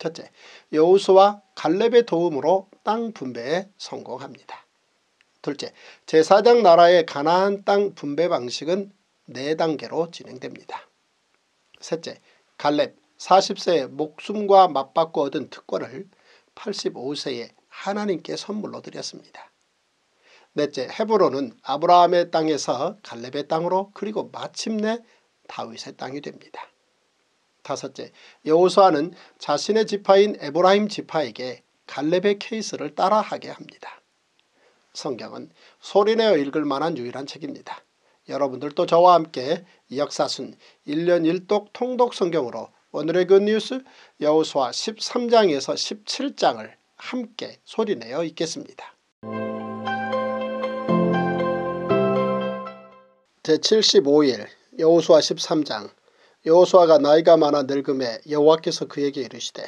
첫째, 여우수와 갈렙의 도움으로 땅 분배에 성공합니다. 둘째, 제사장 나라의 가나안 땅 분배 방식은 네단계로 진행됩니다. 셋째, 갈렙 4 0세의 목숨과 맞바꿔 얻은 특권을 8 5세의 하나님께 선물로 드렸습니다. 넷째, 헤브론은 아브라함의 땅에서 갈렙의 땅으로 그리고 마침내 다윗의 땅이 됩니다. 다섯째, 여호수아는 자신의 지파인 에브라임 지파에게 갈렙의 케이스를 따라하게 합니다. 성경은 소리내어 읽을 만한 유일한 책입니다. 여러분들도 저와 함께 역사순 1년 1독 통독 성경으로 오늘의 굿뉴스 그 여호수아 13장에서 17장을 함께 소리내어 읽겠습니다. 제75일 여호수아 13장 여호수아가 나이가 많아 늙음에 여호와께서 그에게 이르시되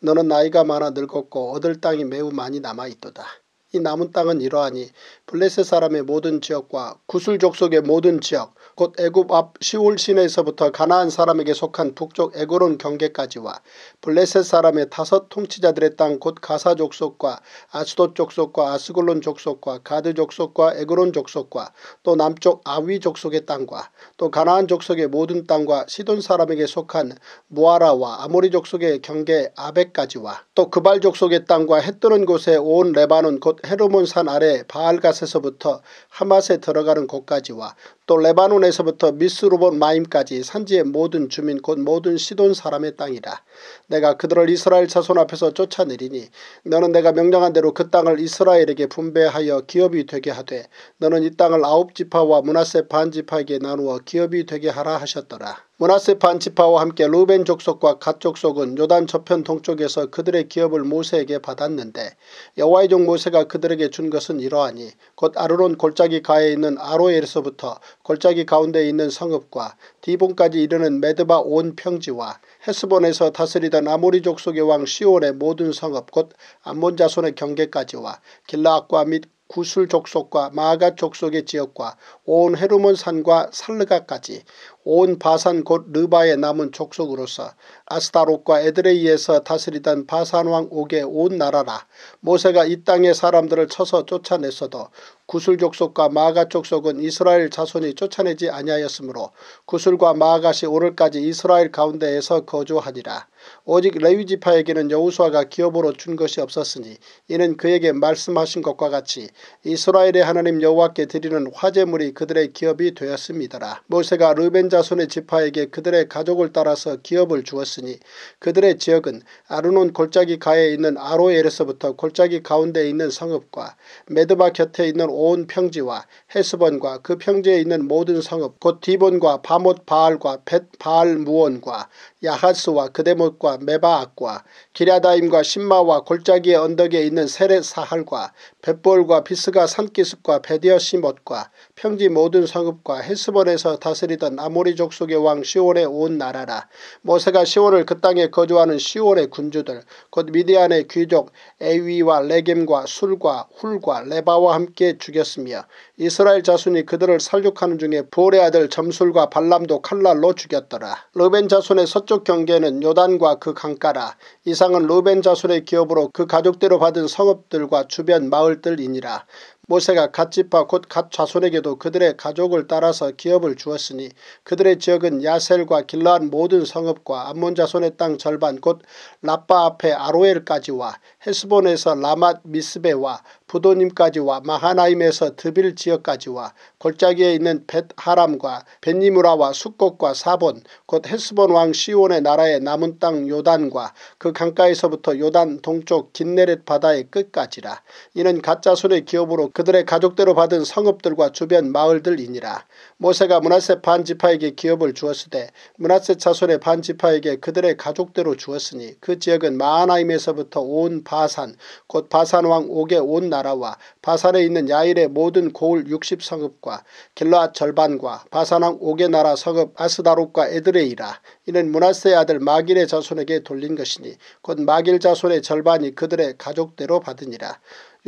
너는 나이가 많아 늙었고 얻을 땅이 매우 많이 남아있도다. 이 남은 땅은 이러하니 블레셋 사람의 모든 지역과 구슬족속의 모든 지역 곧 애굽 앞 시울 시내에서부터 가나안 사람에게 속한 북쪽 에그론 경계까지와 블레셋 사람의 다섯 통치자들의 땅 곧 가사 족속과 아스돗 족속과 아스골론 족속과 가드 족속과 에그론 족속과 또 남쪽 아위 족속의 땅과 또 가나안 족속의 모든 땅과 시돈 사람에게 속한 모아라와 아모리 족속의 경계 아베까지와또 그발 족속의 땅과 해 뜨는 곳에 온 레바논 곧 헤르몬산 아래 바알갓에서부터 하맛에 들어가는 곳까지와 또 레바논의 바벨에서부터 미스로본 마임까지 산지의 모든 주민 곧 모든 시돈 사람의 땅이라. 내가 그들을 이스라엘 자손 앞에서 쫓아내리니 너는 내가 명령한 대로 그 땅을 이스라엘에게 분배하여 기업이 되게 하되 너는 이 땅을 아홉 지파와 문하세 반 지파에게 나누어 기업이 되게 하라 하셨더라. 문하세 반지파와 함께 루벤 족속과 갓 족속은 요단 저편 동쪽에서 그들의 기업을 모세에게 받았는데 여호와의 종 모세가 그들에게 준 것은 이러하니 곧 아르론 골짜기 가에 있는 아로엘에서부터 골짜기 가운데 있는 성읍과 디본까지 이르는 메드바 온 평지와 헤스본에서 다스리던 아모리 족속의 왕 시온의 모든 성읍 곧 암몬 자손의 경계까지와 길라악과 및 구술 족속과 마가 족속의 지역과 온 헤르몬산과 살르가까지 온 바산 곧 르바에 남은 족속으로서 아스타롯과 에드레이에서 다스리던 바산왕 옥의 온 나라라 모세가 이 땅의 사람들을 쳐서 쫓아냈어도 구슬족속과 마가족속은 이스라엘 자손이 쫓아내지 아니하였으므로 구슬과 마가시 오늘까지 이스라엘 가운데에서 거주하니라. 오직 레위지파에게는 여우수아가 기업으로 준 것이 없었으니 이는 그에게 말씀하신 것과 같이 이스라엘의 하나님 여호와께 드리는 화제물이 그들의 기업이 되었습니다라. 모세가 르벤자 자손의 지파에게 그들의 가족을 따라서 기업을 주었으니 그들의 지역은 아르논 골짜기 가에 있는 아로에에서부터 골짜기 가운데 있는 성읍과 메드바 곁에 있는 온 평지와 헤스번과 그 평지에 있는 모든 성읍 곧 디본과 바못 바알과 벳 바알 무원과 야하스와 그대못과 메바악과 기랴다임과 신마와 골짜기의 언덕에 있는 세렛 사할과 벳볼과 비스가 산기숲과 베디어 시못과 평지 모든 성읍과 헤스번에서 다스리던 아무 아모리 족속의 왕 시온의 온 나라라. 모세가 시온을 그 땅에 거주하는 시온의 군주들 곧 미디안의 귀족 에위와 레겜과 술과 훌과 레바와 함께 죽였으며 이스라엘 자손이 그들을 살육하는 중에 부올의 아들 점술과 발람도 칼날로 죽였더라. 르벤 자손의 서쪽 경계는 요단과 그 강가라. 이상은 르벤 자손의 기업으로 그 가족대로 받은 성읍들과 주변 마을들이니라. 모세가 갓집파곧 갓 자손에게도 그들의 가족을 따라서 기업을 주었으니 그들의 지역은 야셀과 길라한 모든 성읍과 암몬 자손의 땅 절반 곧 라빠 앞에 아로엘까지와 헤스본에서 라맛 미스베와 부도님까지와 마하나임에서 드빌 지역까지와 골짜기에 있는 벳하람과 벳니무라와 숙곳과 사본 곧 헤스본 왕 시온의 나라의 남은 땅 요단과 그 강가에서부터 요단 동쪽 긴네렛 바다의 끝까지라. 이는 가짜손의 기업으로 그들의 가족대로 받은 성읍들과 주변 마을들이니라. 모세가 문하세 반지파에게 기업을 주었으되 문하세 자손의 반지파에게 그들의 가족대로 주었으니 그 지역은 마하나임에서부터 온 바산 곧 바산왕 옥의 온 나라와 바산에 있는 야일의 모든 고을 60성읍과 길라 절반과 바산왕 옥의 나라 성읍 아스다롯과 에드레이라 이는 문하세의 아들 마길의 자손에게 돌린 것이니 곧 마길 자손의 절반이 그들의 가족대로 받으니라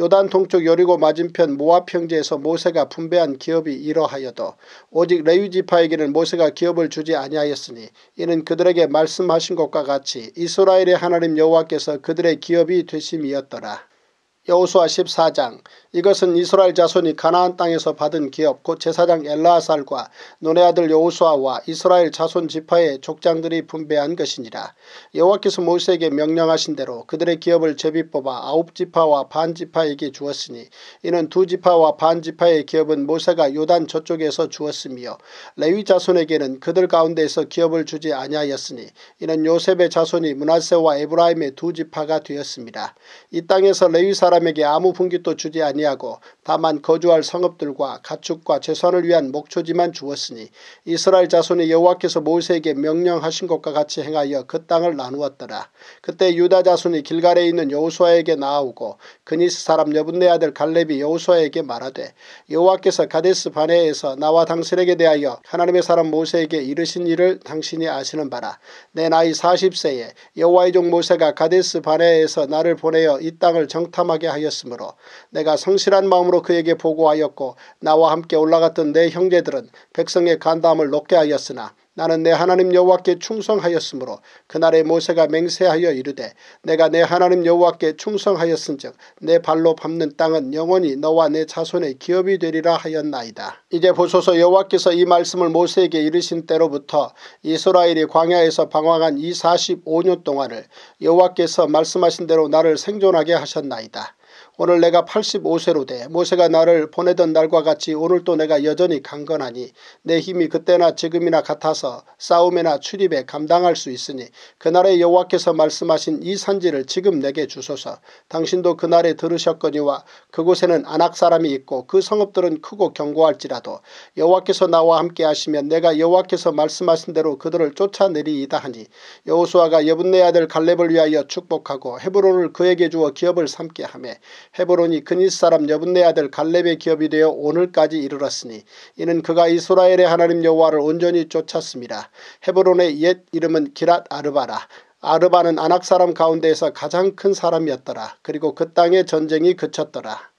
요단 동쪽 여리고 맞은편 모압 평지에서 모세가 분배한 기업이 이러하여도 오직 레위 지파에게는 모세가 기업을 주지 아니하였으니 이는 그들에게 말씀하신 것과 같이 이스라엘의 하나님 여호와께서 그들의 기업이 되심이었더라. 여호수아 14장 이것은 이스라엘 자손이 가나안 땅에서 받은 기업 곧 제사장 엘라살과 노네 아들 여호수아와 이스라엘 자손 지파의 족장들이 분배한 것이니라. 여호와께서 모세에게 명령하신 대로 그들의 기업을 제비 뽑아 아홉 지파와 반 지파에게 주었으니 이는 두 지파와 반 지파의 기업은 모세가 요단 저쪽에서 주었으며 레위 자손에게는 그들 가운데에서 기업을 주지 아니하였으니 이는 요셉의 자손이 문하세와 에브라임의 두 지파가 되었습니다. 이 땅에서 레위 사람 사람에게 아무 분깃도 주지 아니하고 다만 거주할 성읍들과 가축과 재산을 위한 목초지만 주었으니 이스라엘 자손이 여호와께서 모세에게 명령하신 것과 같이 행하여 그 땅을 나누었더라. 그때 유다 자손이 길갈에 있는 여호수아에게 나아오고 그니스 사람 여분네 아들 갈렙이 여호수아에게 말하되 여호와께서 가데스 바네에서 나와 당신에게 대하여 하나님의 사람 모세에게 이르신 일을 당신이 아시는 바라. 내 나이 40세에 여호와의 종 모세가 가데스 바네에서 나를 보내어 이 땅을 정탐하게 하였으므로 내가 성실한 마음으로 그에게 보고하였고 나와 함께 올라갔던 내 형제들은 백성의 간담을 높게 하였으나 나는 내 하나님 여호와께 충성하였으므로 그날에 모세가 맹세하여 이르되 내가 내 하나님 여호와께 충성하였은즉 내 발로 밟는 땅은 영원히 너와 내 자손의 기업이 되리라 하였나이다. 이제 보소서 여호와께서 이 말씀을 모세에게 이르신 때로부터 이스라엘이 광야에서 방황한 이 45년 동안을 여호와께서 말씀하신 대로 나를 생존하게 하셨나이다. 오늘 내가 85세로 돼 모세가 나를 보내던 날과 같이 오늘도 내가 여전히 강건하니 내 힘이 그때나 지금이나 같아서 싸움에나 출입에 감당할 수 있으니 그날의 여호와께서 말씀하신 이 산지를 지금 내게 주소서 당신도 그날에 들으셨거니와 그곳에는 안악 사람이 있고 그 성읍들은 크고 견고할지라도 여호와께서 나와 함께 하시면 내가 여호와께서 말씀하신 대로 그들을 쫓아내리이다 하니 여호수아가 여분네 아들 갈렙을 위하여 축복하고 헤브론을 그에게 주어 기업을 삼게 하며 헤브론이 그니스 사람 여분네 아들 갈렙의 기업이 되어 오늘까지 이르렀으니 이는 그가 이스라엘의 하나님 여호와를 온전히 쫓았습니다. 헤브론의 옛 이름은 기랏 아르바라 아르바는 안악 사람 가운데에서 가장 큰 사람이었더라. 그리고 그 땅에 전쟁이 그쳤더라.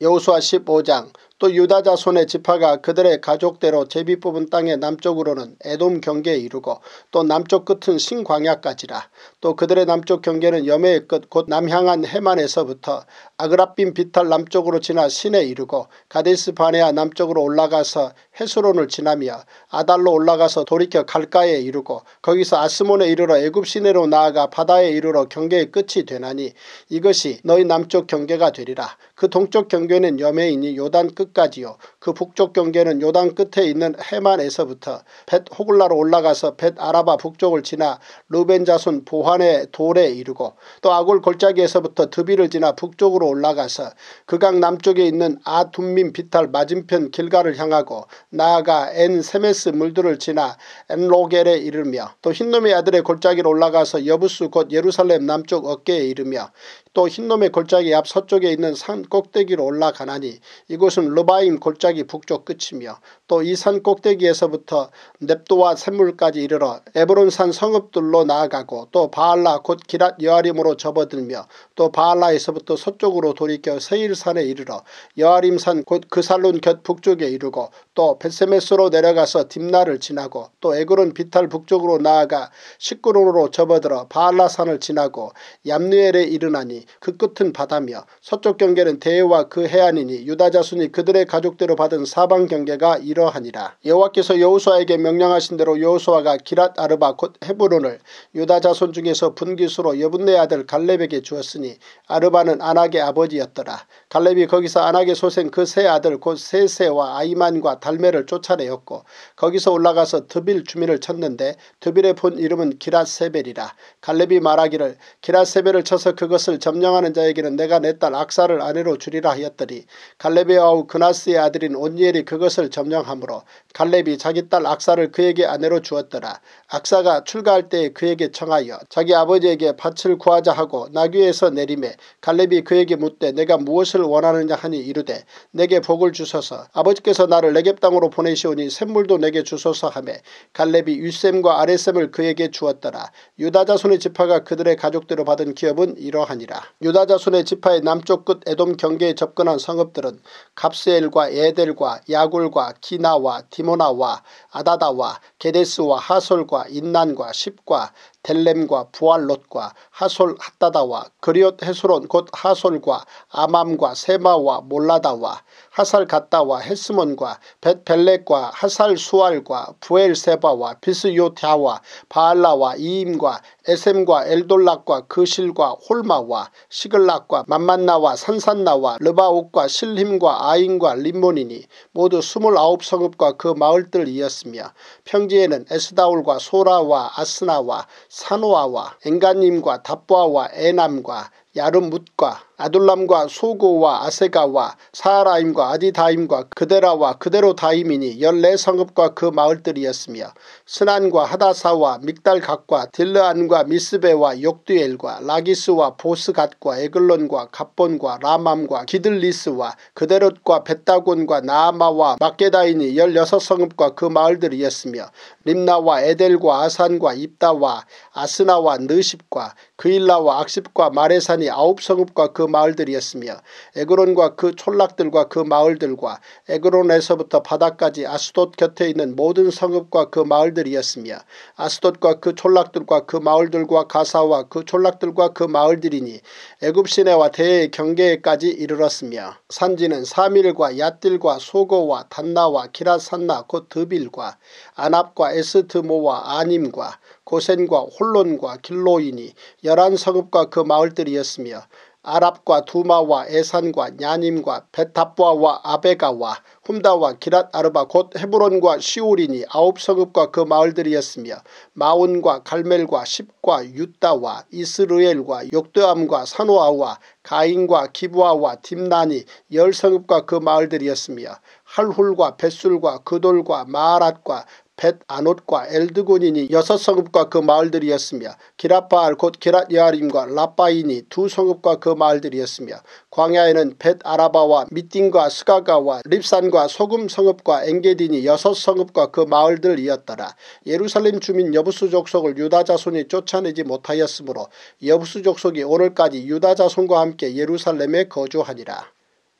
여호수아 15장 또 유다 자손의 지파가 그들의 가족대로 제비 뽑은 땅의 남쪽으로는 에돔 경계에 이르고 또 남쪽 끝은 신광야까지라 또 그들의 남쪽 경계는 여매의끝 곧 남향한 해만에서부터 아그라빔 비탈 남쪽으로 지나 신에 이르고 가데스 바네아 남쪽으로 올라가서 헤스론을 지나며 아달로 올라가서 돌이켜 갈가에 이르고 거기서 아스몬에 이르러 애굽 시내로 나아가 바다에 이르러 경계의 끝이 되나니 이것이 너희 남쪽 경계가 되리라 그 동쪽 경계는 염해이니 요단 끝 끝까지요. 그 북쪽 경계는 요단 끝에 있는 해만에서부터 벳 호글라로 올라가서 벳 아라바 북쪽을 지나 르벤 자손 보환의 돌에 이르고 또아굴 골짜기에서부터 드비를 지나 북쪽으로 올라가서 그강 남쪽에 있는 아둔민 비탈 맞은편 길가를 향하고 나아가 엔 세메스 물들을 지나 엔로겔에 이르며 또 흰놈의 아들의 골짜기로 올라가서 여부수 곧 예루살렘 남쪽 어깨에 이르며 또 흰놈의 골짜기 앞 서쪽에 있는 산 꼭대기로 올라가나니 이곳은 르바임 골짜기 북쪽 끝이며 또 이 산 꼭대기에서부터 넵도와 샘물까지 이르러 에브론산 성읍들로 나아가고 또 바알라 곧 기랏 여아림으로 접어들며 또 바알라에서부터 서쪽으로 돌이켜 세일산에 이르러 여아림산 곧 그살론 곁 북쪽에 이르고 또 벳세메스로 내려가서 딥나를 지나고 또 에그론 비탈 북쪽으로 나아가 시끄로로 접어들어 바알라산을 지나고 얌누엘에 이르나니 그 끝은 바다며 서쪽 경계는 대해와 그 해안이니 유다자순이그 그들의 가족대로 받은 사방 경계가 이러하니라. 여호와께서 여호수아에게 명령하신 대로 여호수아가 기랏 아르바 곧 헤브론을 유다 자손 중에서 분기수로 여분네 아들 갈렙에게 주었으니 아르바는 아낙의 아버지였더라. 갈렙이 거기서 아낙의 소생 그 세 아들 곧 세세와 아이만과 달매를 쫓아내었고 거기서 올라가서 드빌 주민을 쳤는데 드빌의 본 이름은 기랏세벨이라. 갈렙이 말하기를 기랏세벨을 쳐서 그것을 점령하는 자에게는 내가 내 딸 악사를 아내로 주리라 하였더니 갈렙의 아우 그 그나스의 아들인 온니엘이 그것을 점령하므로 갈렙이 자기 딸 악사를 그에게 아내로 주었더라. 악사가 출가할 때에 그에게 청하여 자기 아버지에게 밭을 구하자 하고 나귀에서 내림에 갈렙이 그에게 묻되 내가 무엇을 원하느냐 하니 이르되 내게 복을 주소서 아버지께서 나를 내겝 땅으로 보내시오니 샘물도 내게 주소서 하매 갈렙이 윗샘과 아랫샘을 그에게 주었더라. 유다자손의 지파가 그들의 가족대로 받은 기업은 이러하니라. 유다자손의 지파의 남쪽 끝 에돔 경계에 접근한 성읍들은 값 압스엘과 에델과 야골과 기나와 디모나와 아다다와 게데스와 하솔과 인난과 십과 델렘과 부알롯과 하솔 핫다다와 그리옷 헤소론곧 하솔과 아맘과 세마와 몰라다와 하살갔다와 헤스몬과 벳벨렉과 하살수알과 부엘세바와 비스요타와 바알라와 이임과 에셈과 엘돌락과 그실과 홀마와 시글락과 만만나와 산산나와 르바옥과 실림과 아인과 림몬이니 모두 스물아홉 성읍과 그 마을들이었으며 평지에는 에스다울과 소라와 아스나와 산호아와 엔간님과 답보아와 에남과 야름뭇과 아둘람과 소고와 아세가와 사라임과 하 아디다임과 그데라와 그데로다임이니 열네 성읍과 그 마을들이었으며 스난과 하다사와 믹달갓과 딜르안과 미스베와 욕두엘과 라기스와 보스갓과 에글론과 갑본과 라맘과 기들리스와 그데롯과 벳다곤과 나아마와 마게다인이 열여섯 성읍과 그 마을들이었으며 림나와 에델과 아산과 입다와 아스나와 느십과 그일라와 악십과 마레산이 아홉 성읍과 그 마을들이었으며 에그론과 그 촌락들과 그 마을들과 에그론에서부터 바다까지 아스돗 곁에 있는 모든 성읍과 그 마을들이었으며 아스돗과 그 촌락들과 그 마을들과 가사와 그 촌락들과 그 마을들이니 애굽 시내와 대해 경계에까지 이르렀으며 산지는 사밀과 야딜과 소고와 단나와 기라산나 곧 드빌과 안압과 에스트모와 아님과 고센과 홀론과 길로인이 열한 성읍과 그 마을들이었으며 아랍과 두마와 에산과 야님과 베타탑아와 아베가와 훔다와 기랏 아르바 곧 헤브론과 시오린이 아홉 성읍과 그 마을들이었으며 마온과 갈멜과 십과 유다와 이스루엘과 욕도암과 산호아와 가인과 기부아와 딥난니열 성읍과 그 마을들이었으며 할훌과 벳술과 그돌과 마아랏과 벳 아롯과 엘드곤이니 여섯 성읍과 그 마을들이었으며 기라파알 곧 기랏여아림과 라빠이니두 성읍과 그 마을들이었으며 광야에는 벳 아라바와 미띵과 스가가와 립산과 소금 성읍과 엥게디니 여섯 성읍과 그 마을들이었더라 예루살렘 주민 여부수 족속을 유다 자손이 쫓아내지 못하였으므로 여부수 족속이 오늘까지 유다 자손과 함께 예루살렘에 거주하니라.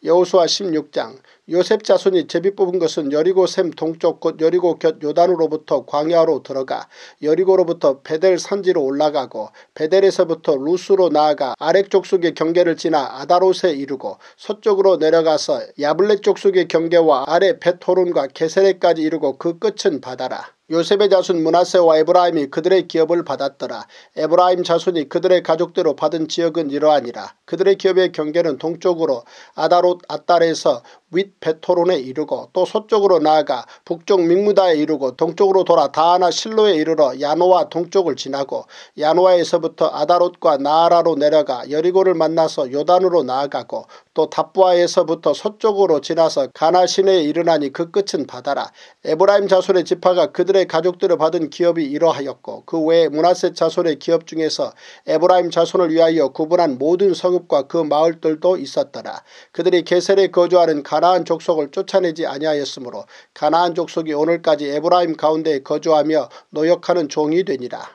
여호수아 16장 요셉 자손이 제비 뽑은 것은 여리고 샘 동쪽 곧 여리고 곁 요단으로부터 광야로 들어가 여리고로부터 베델 산지로 올라가고 베델에서부터 루스로 나아가 아래쪽 속의 경계를 지나 아다롯에 이르고 서쪽으로 내려가서 야블렛쪽 속의 경계와 아래 베토론과 게세레까지 이르고 그 끝은 바다라. 요셉의 자손 문하세와 에브라임이 그들의 기업을 받았더라. 에브라임 자손이 그들의 가족대로 받은 지역은 이러하니라. 그들의 기업의 경계는 동쪽으로 아다롯 아달에서 윗베토론에 이르고 또 서쪽으로 나아가 북쪽 믹무다에 이르고 동쪽으로 돌아 다하나 실로에 이르러 야노와 동쪽을 지나고 야노아에서부터 아다롯과 나아라로 내려가 여리고를 만나서 요단으로 나아가고 또 답부아에서부터 서쪽으로 지나서 가나 시내에 이르나니 그 끝은 바다라. 에브라임 자손의 지파가 그들의 가족들을 받은 기업이 이러하였고 그 외에 문하세 자손의 기업 중에서 에브라임 자손을 위하여 구분한 모든 성읍과 그 마을들도 있었더라. 그들이 게셀에 거주하는 가나안 족속을 쫓아내지 아니하였으므로 가나안 족속이 오늘까지 에브라임 가운데 거주하며 노역하는 종이 되니라.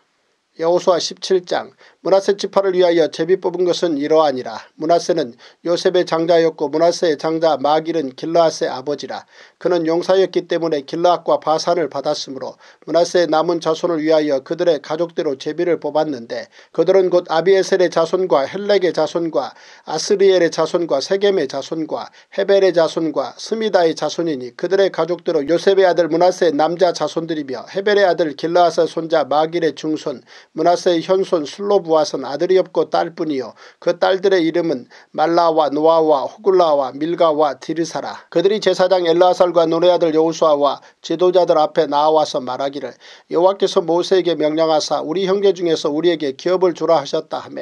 여호수아 17장 문하세 지파를 위하여 제비 뽑은 것은 이러하니라. 문하세는 요셉의 장자였고 문하세의 장자 마길은 길라앗의 아버지라. 그는 용사였기 때문에 길라앗과 바산을 받았으므로 문하세의 남은 자손을 위하여 그들의 가족대로 제비를 뽑았는데 그들은 곧 아비에셀의 자손과 헬렉의 자손과 아스리엘의 자손과 세겜의 자손과 헤벨의 자손과 스미다의 자손이니 그들의 가족대로 요셉의 아들 문하세의 남자 자손들이며 헤벨의 아들 길라앗의 손자 마길의 중손 문하세의 현손 술로부 부하선 아들이 없고 딸뿐이요 그 딸들의 이름은 말라와 노아와 호굴라와 밀가와 디르사라 그들이 제사장 엘라살과 노래 아들 여호수아와 지도자들 앞에 나와서 말하기를 여호와께서 모세에게 명령하사 우리 형제 중에서 우리에게 기업을 주라 하셨다 하며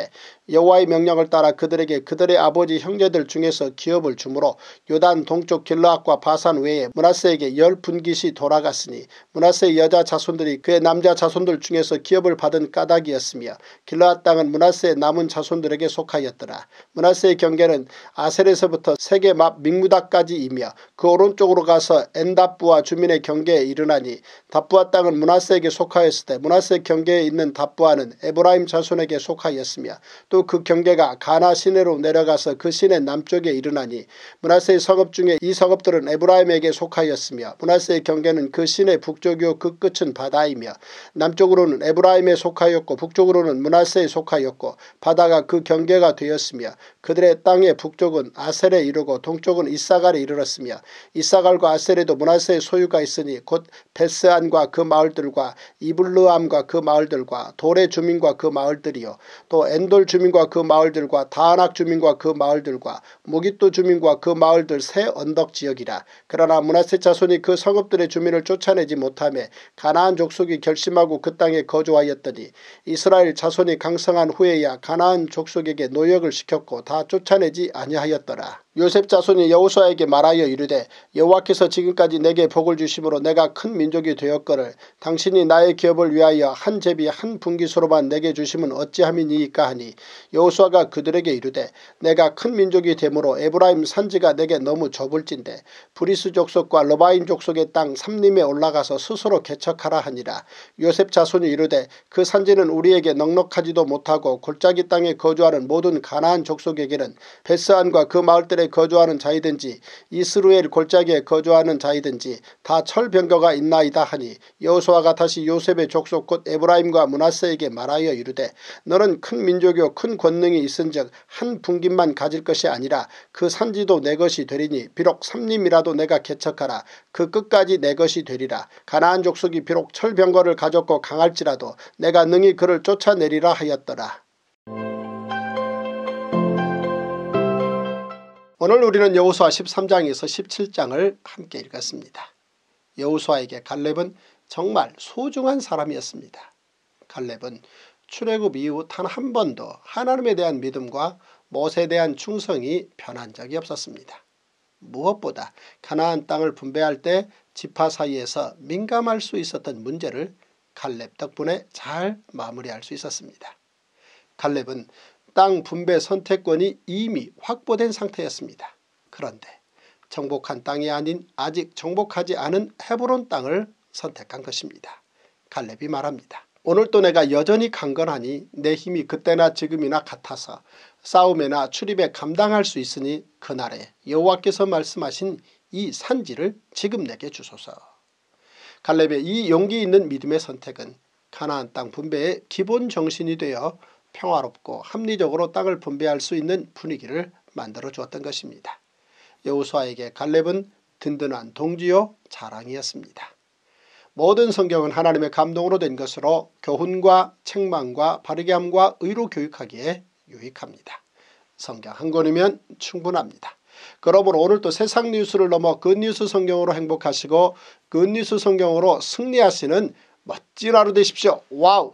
여호와의 명령을 따라 그들에게 그들의 아버지 형제들 중에서 기업을 주므로 요단 동쪽 길라앗과 바산 외에 문하세에게 열 분깃이 돌아갔으니 문하세의 여자 자손들이 그의 남자 자손들 중에서 기업을 받은 까닭이었으며 길라앗 땅은 문하세의 남은 자손들에게 속하였더라. 문하세의 경계는 아셀에서부터 세계 막민무다까지이며그 오른쪽으로 가서 엔답부와 주민의 경계에 이르나니 답부와 땅은 문하세에게 속하였을 때 문하세 경계에 있는 답부와는 에브라임 자손에게 속하였으며 또 그 경계가 가나 시내로 내려가서 그 시내 남쪽에 이르나니 문하세의 성읍 중에 이 성읍들은 에브라임에게 속하였으며 문하세의 경계는 그 시내 북쪽이요 그 끝은 바다이며 남쪽으로는 에브라임에 속하였고 북쪽으로는 문하세의 속하였고 바다가 그 경계가 되었으며 그들의 땅의 북쪽은 아셀에 이르고 동쪽은 이사갈에 이르렀으며 이사갈과 아셀에도 문하세의 소유가 있으니 곧 베스안과 그 마을들과 이블루암과 그 마을들과 도레 주민과 그 마을들이요 또 엔돌 주민과 그 마을들과 다낙 주민과 그 마을들과 모기또 주민과 그 마을들 새 언덕 지역이라 그러나 문하세 자손이 그 성읍들의 주민을 쫓아내지 못하며 가나안 족속이 결심하고 그 땅에 거주하였더니 이스라엘 자손이 강 장성한 후에야 가나안 족속에게 노역을 시켰고 다 쫓아내지 아니하였더라. 요셉 자손이 여호수아에게 말하여 이르되 여호와께서 지금까지 내게 복을 주심으로 내가 큰 민족이 되었거를 당신이 나의 기업을 위하여 한 제비 한 분기수로만 내게 주심은 어찌함이니까 하니 여호수아가 그들에게 이르되 내가 큰 민족이 되므로 에브라임 산지가 내게 너무 좁을진대 브리스 족속과 로바인 족속의 땅 삼림에 올라가서 스스로 개척하라 하니라 요셉 자손이 이르되 그 산지는 우리에게 넉넉하지도 못하고 골짜기 땅에 거주하는 모든 가나안 족속에게는 베스안과 그 마을들의 거주하는 자이든지 이스루엘 골짜기에 거주하는 자이든지 다 철병거가 있나이다 하니 여호수아가 다시 요셉의 족속 곧 에브라임과 문하세에게 말하여 이르되 너는 큰 민족이요 큰 권능이 있은즉 한 분깃만 가질 것이 아니라 그 산지도 내 것이 되리니 비록 삼림이라도 내가 개척하라 그 끝까지 내 것이 되리라 가나안 족속이 비록 철병거를 가졌고 강할지라도 내가 능히 그를 쫓아내리라 하였더라. 오늘 우리는 여호수아 13장에서 17장을 함께 읽었습니다. 여호수아에게 갈렙은 정말 소중한 사람이었습니다. 갈렙은 출애굽 이후 단 한 번도 하나님에 대한 믿음과 모세에 대한 충성이 변한 적이 없었습니다. 무엇보다 가나안 땅을 분배할 때 지파 사이에서 민감할 수 있었던 문제를 갈렙 덕분에 잘 마무리할 수 있었습니다. 갈렙은 땅 분배 선택권이 이미 확보된 상태였습니다. 그런데 정복한 땅이 아닌 아직 정복하지 않은 헤브론 땅을 선택한 것입니다. 갈렙이 말합니다. 오늘 도 내가 여전히 강건하니 내 힘이 그때나 지금이나 같아서 싸움에나 출입에 감당할 수 있으니 그날에 여호와께서 말씀하신 이 산지를 지금 내게 주소서. 갈렙의 이 용기 있는 믿음의 선택은 가나안 땅 분배의 기본 정신이 되어 평화롭고 합리적으로 땅을 분배할 수 있는 분위기를 만들어 주었던 것입니다. 여우수아에게 갈렙은 든든한 동지요 자랑이었습니다. 모든 성경은 하나님의 감동으로 된 것으로 교훈과 책망과 바르게함과 의로 교육하기에 유익합니다. 성경 한 권이면 충분합니다. 그러므로 오늘도 세상 뉴스를 넘어 굿뉴스 그 성경으로 행복하시고 굿뉴스 그 성경으로 승리하시는 멋진 하루 되십시오. 와우!